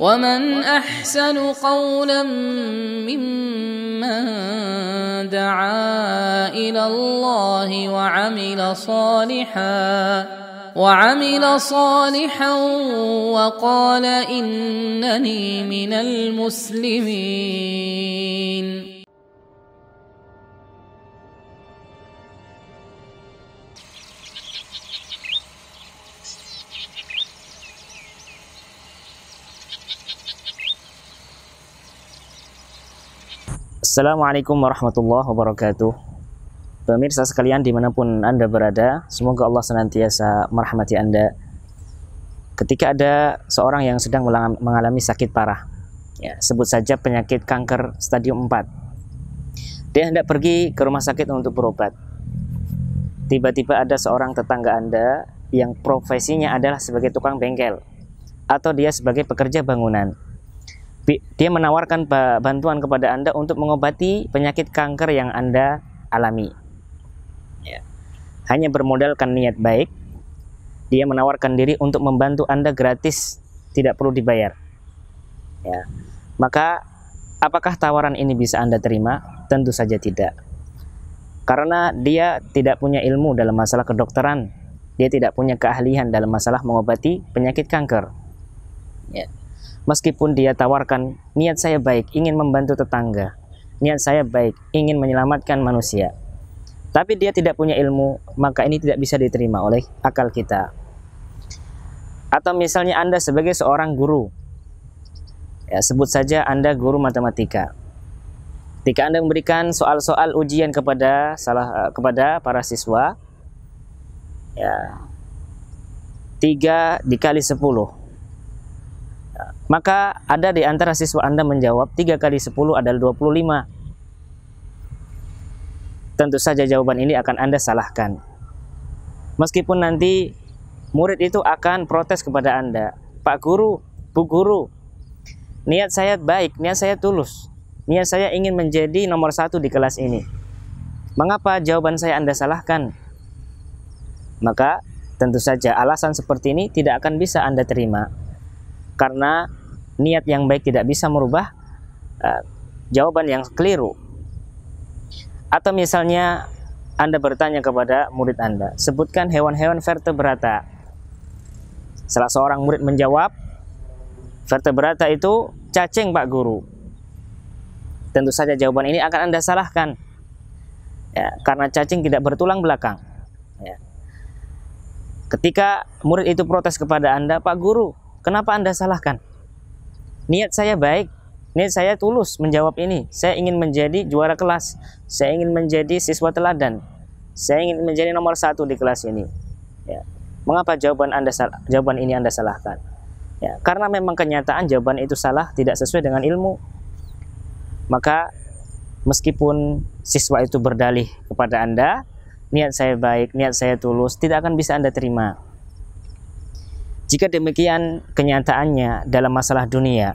ومن احسن قولا ممن دعا الى الله وعمل صالحا وعمل صالحا وقال انني من المسلمين Assalamualaikum warahmatullahi wabarakatuh Pemirsa sekalian dimanapun Anda berada Semoga Allah senantiasa merahmati Anda Ketika ada seorang yang sedang mengalami sakit parah ya, Sebut saja penyakit kanker stadium 4 Dia hendak pergi ke rumah sakit untuk berobat Tiba-tiba ada seorang tetangga Anda Yang profesinya adalah sebagai tukang bengkel Atau dia sebagai pekerja bangunan dia menawarkan bantuan kepada Anda untuk mengobati penyakit kanker yang Anda alami. Ya. Hanya bermodalkan niat baik, dia menawarkan diri untuk membantu Anda gratis, tidak perlu dibayar. Ya. Maka, apakah tawaran ini bisa Anda terima? Tentu saja tidak. Karena dia tidak punya ilmu dalam masalah kedokteran, dia tidak punya keahlian dalam masalah mengobati penyakit kanker. Ya. Meskipun dia tawarkan, niat saya baik, ingin membantu tetangga. Niat saya baik, ingin menyelamatkan manusia. Tapi dia tidak punya ilmu, maka ini tidak bisa diterima oleh akal kita. Atau misalnya Anda sebagai seorang guru. Ya, sebut saja Anda guru matematika. Ketika Anda memberikan soal-soal ujian kepada salah eh, kepada para siswa, ya, 3 dikali 10 maka ada di antara siswa Anda menjawab 3 kali 10 adalah 25. Tentu saja jawaban ini akan Anda salahkan. Meskipun nanti murid itu akan protes kepada Anda. Pak Guru, Bu Guru, niat saya baik, niat saya tulus. Niat saya ingin menjadi nomor satu di kelas ini. Mengapa jawaban saya Anda salahkan? Maka tentu saja alasan seperti ini tidak akan bisa Anda terima. Karena niat yang baik tidak bisa merubah uh, jawaban yang keliru. Atau misalnya Anda bertanya kepada murid Anda, sebutkan hewan-hewan vertebrata. Salah seorang murid menjawab, vertebrata itu cacing Pak Guru. Tentu saja jawaban ini akan Anda salahkan. Ya, karena cacing tidak bertulang belakang. Ya. Ketika murid itu protes kepada Anda, Pak Guru, kenapa Anda salahkan? niat saya baik niat saya tulus menjawab ini saya ingin menjadi juara kelas saya ingin menjadi siswa teladan saya ingin menjadi nomor satu di kelas ini ya. mengapa jawaban anda jawaban ini anda salahkan ya. karena memang kenyataan jawaban itu salah tidak sesuai dengan ilmu maka meskipun siswa itu berdalih kepada anda niat saya baik niat saya tulus tidak akan bisa anda terima jika demikian kenyataannya dalam masalah dunia,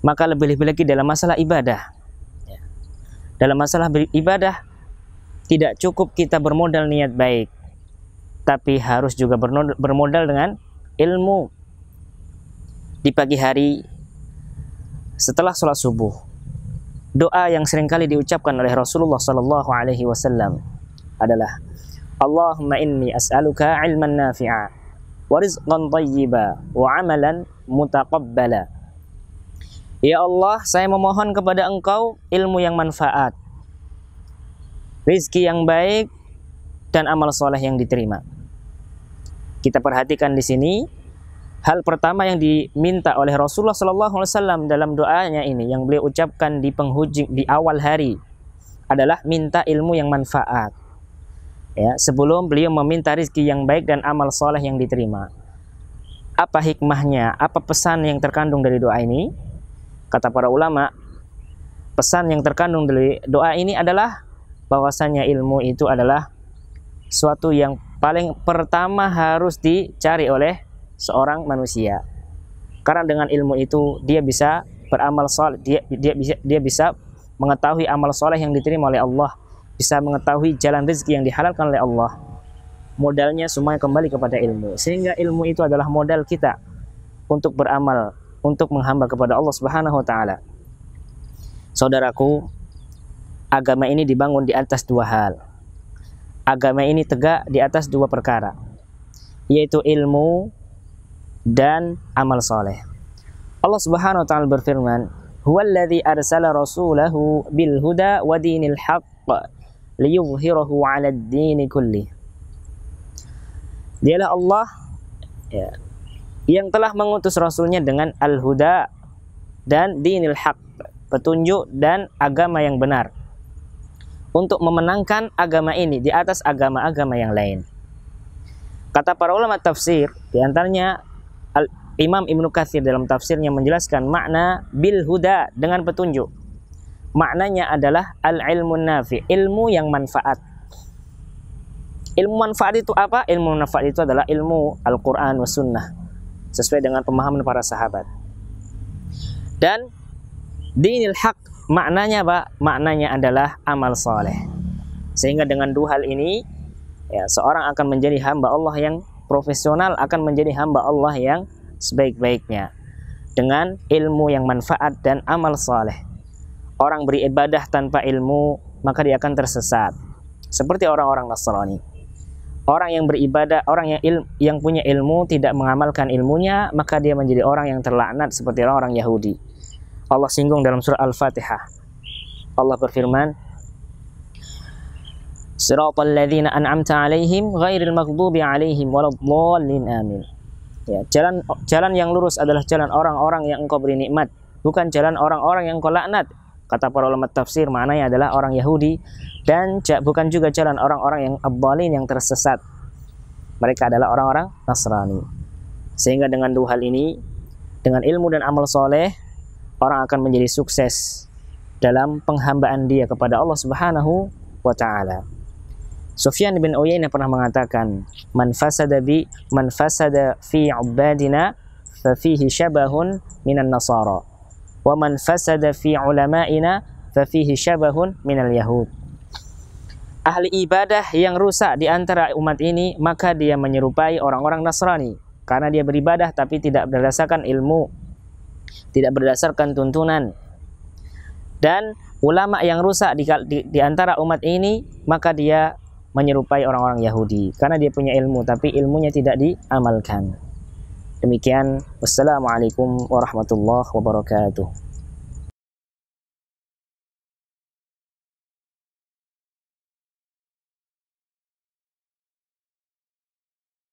maka lebih-lebih lagi dalam masalah ibadah. Ya. Dalam masalah ibadah, tidak cukup kita bermodal niat baik, tapi harus juga bermodal dengan ilmu. Di pagi hari, setelah sholat subuh, doa yang seringkali diucapkan oleh Rasulullah Sallallahu Alaihi Wasallam adalah Allahumma inni as'aluka ilman nafi'ah warizqan tayyiba wa amalan mutaqabbala. Ya Allah, saya memohon kepada Engkau ilmu yang manfaat, rizki yang baik, dan amal soleh yang diterima. Kita perhatikan di sini, hal pertama yang diminta oleh Rasulullah SAW dalam doanya ini, yang beliau ucapkan di penghujung di awal hari, adalah minta ilmu yang manfaat ya, sebelum beliau meminta rizki yang baik dan amal soleh yang diterima. Apa hikmahnya? Apa pesan yang terkandung dari doa ini? Kata para ulama, pesan yang terkandung dari doa ini adalah bahwasanya ilmu itu adalah suatu yang paling pertama harus dicari oleh seorang manusia. Karena dengan ilmu itu dia bisa beramal soleh, dia, dia bisa dia bisa mengetahui amal soleh yang diterima oleh Allah bisa mengetahui jalan rezeki yang dihalalkan oleh Allah modalnya semuanya kembali kepada ilmu sehingga ilmu itu adalah modal kita untuk beramal untuk menghamba kepada Allah Subhanahu wa taala saudaraku agama ini dibangun di atas dua hal agama ini tegak di atas dua perkara yaitu ilmu dan amal soleh Allah Subhanahu wa taala berfirman huwallazi arsala rasulahu bil huda wa dinil liyuzhirahu 'ala dini kulli. Dialah Allah ya, yang telah mengutus rasulnya dengan al-huda dan dinil haq, petunjuk dan agama yang benar untuk memenangkan agama ini di atas agama-agama yang lain. Kata para ulama tafsir, di antaranya Imam Ibnu Katsir dalam tafsirnya menjelaskan makna bil huda dengan petunjuk maknanya adalah al ilmu nafi ilmu yang manfaat ilmu manfaat itu apa ilmu manfaat itu adalah ilmu Al-Quran wa sunnah sesuai dengan pemahaman para sahabat dan dinil hak maknanya pak maknanya adalah amal soleh sehingga dengan dua hal ini ya, seorang akan menjadi hamba Allah yang profesional akan menjadi hamba Allah yang sebaik-baiknya dengan ilmu yang manfaat dan amal soleh orang beribadah tanpa ilmu, maka dia akan tersesat. Seperti orang-orang Nasrani. Orang yang beribadah, orang yang ilm, yang punya ilmu tidak mengamalkan ilmunya, maka dia menjadi orang yang terlaknat seperti orang-orang Yahudi. Allah singgung dalam surah Al-Fatihah. Allah berfirman, Siratal ladzina an'amta 'alaihim ghairil maghdubi 'alaihim waladdallin amin. Ya, jalan jalan yang lurus adalah jalan orang-orang yang engkau beri nikmat, bukan jalan orang-orang yang engkau laknat. Kata para ulama tafsir maknanya adalah orang Yahudi dan bukan juga jalan orang-orang yang abbalin yang tersesat. Mereka adalah orang-orang Nasrani. Sehingga dengan dua hal ini, dengan ilmu dan amal soleh, orang akan menjadi sukses dalam penghambaan dia kepada Allah Subhanahu wa taala. Sufyan bin Uyainah pernah mengatakan, "Man fasada bi man fasada fi ubadina fa fihi syabahun minan nasara." wa man fasada fi ulama'ina fa fihi syabahun minal yahud ahli ibadah yang rusak di antara umat ini maka dia menyerupai orang-orang Nasrani karena dia beribadah tapi tidak berdasarkan ilmu tidak berdasarkan tuntunan dan ulama yang rusak di, di, di antara umat ini maka dia menyerupai orang-orang Yahudi karena dia punya ilmu tapi ilmunya tidak diamalkan Demikian, wassalamualaikum warahmatullahi wabarakatuh.